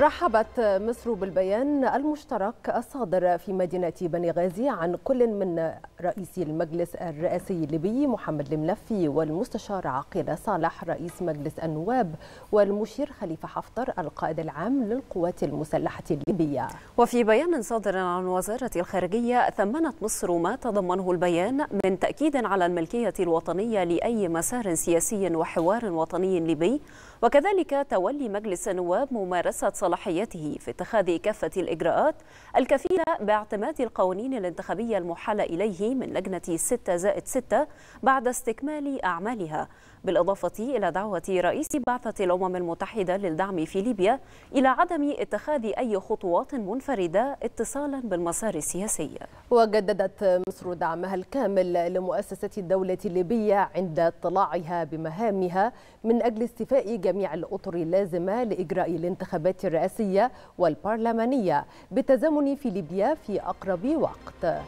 رحبت مصر بالبيان المشترك الصادر في مدينة بني غازي عن كل من رئيس المجلس الرئاسي الليبي محمد الملفي والمستشار عقيل صالح رئيس مجلس النواب والمشير خليفة حفتر القائد العام للقوات المسلحة الليبية وفي بيان صادر عن وزارة الخارجية ثمنت مصر ما تضمنه البيان من تأكيد على الملكية الوطنية لأي مسار سياسي وحوار وطني ليبي وكذلك تولي مجلس النواب ممارسة صلاحيته في اتخاذ كافة الإجراءات الكفيلة باعتماد القوانين الانتخابية المحالة إليه من لجنة 6 زائد 6 بعد استكمال أعمالها بالإضافة إلى دعوة رئيس بعثة الأمم المتحدة للدعم في ليبيا إلى عدم اتخاذ أي خطوات منفردة اتصالا بالمسار السياسي وجددت مصر دعمها الكامل لمؤسسة الدولة الليبية عند اطلاعها بمهامها من أجل استيفاء جميع الأطر اللازمة لإجراء الانتخابات الرئاسية والبرلمانية بالتزامن في ليبيا في أقرب وقت